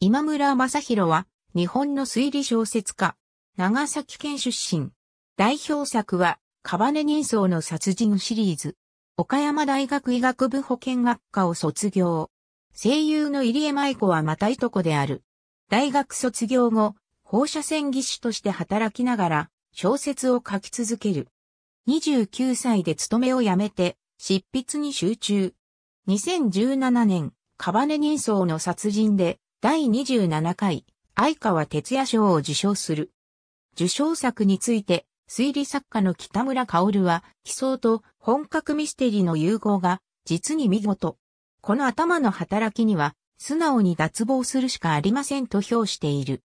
今村正宏は、日本の推理小説家、長崎県出身。代表作は、カバネ人相の殺人シリーズ。岡山大学医学部保健学科を卒業。声優の入江舞子はまたいとこである。大学卒業後、放射線技師として働きながら、小説を書き続ける。29歳で勤めを辞めて、執筆に集中。2017年、カバネ人相の殺人で、第27回、相川哲也賞を受賞する。受賞作について、推理作家の北村薫は、奇想と本格ミステリーの融合が、実に見事。この頭の働きには、素直に脱帽するしかありませんと評している。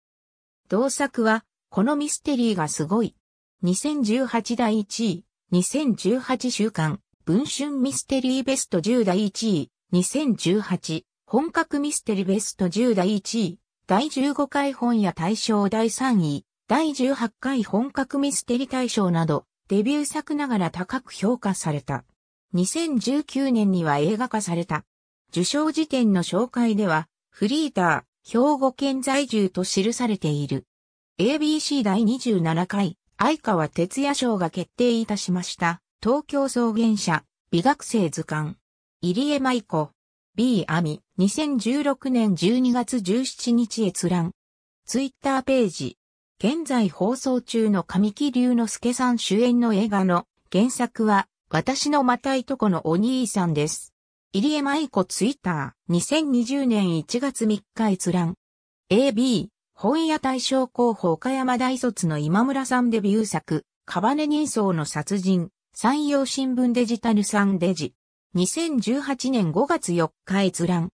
同作は、このミステリーがすごい。2018第1位、2018週間、文春ミステリーベスト10第1位、2018本格ミステリベスト10第1位、第15回本屋大賞第3位、第18回本格ミステリ大賞など、デビュー作ながら高く評価された。2019年には映画化された。受賞時点の紹介では、フリーター、兵庫県在住と記されている。ABC 第27回、相川哲也賞が決定いたしました。東京草原社、美学生図鑑。入江舞子、B アミ。2016年12月17日閲覧。ツイッターページ。現在放送中の神木隆之介さん主演の映画の原作は私のまたいとこのお兄さんです。入江舞子ツイッター2020年1月3日閲覧。AB 本屋大賞候補岡山大卒の今村さんデビュー作、カバネ人相の殺人、山陽新聞デジタルさんデジ。2018年5月4日閲覧。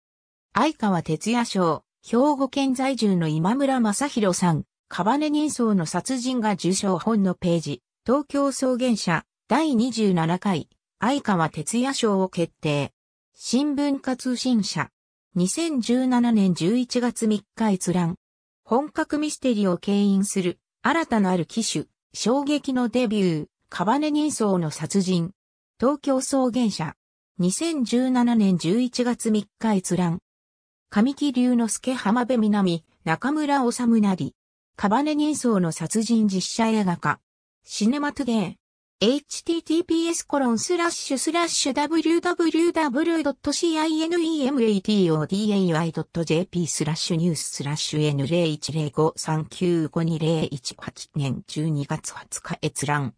相川哲也賞、兵庫県在住の今村正宏さん、カバネ人相の殺人が受賞本のページ、東京草原社、第27回、相川哲也賞を決定。新聞化通信社、2017年11月3日閲覧。本格ミステリーを牽引する、新たなる機種、衝撃のデビュー、カバネ人相の殺人。東京草原社、2017年11月3日閲覧。上木隆之介浜辺南、中村治なり、カバネ人相の殺人実写映画化。シネマトゥー、https コロンスラッシュスラッシュ www.cinematoday.jp スラッシュニューススラッシュ N01053952018 年12月20日閲覧。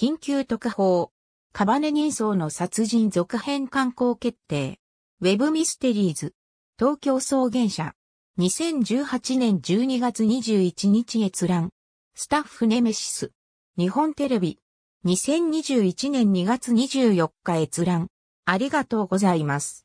緊急特報。カバネ人相の殺人続編刊行決定。ウェブミステリーズ。東京草原社。2018年12月21日閲覧。スタッフネメシス。日本テレビ。2021年2月24日閲覧。ありがとうございます。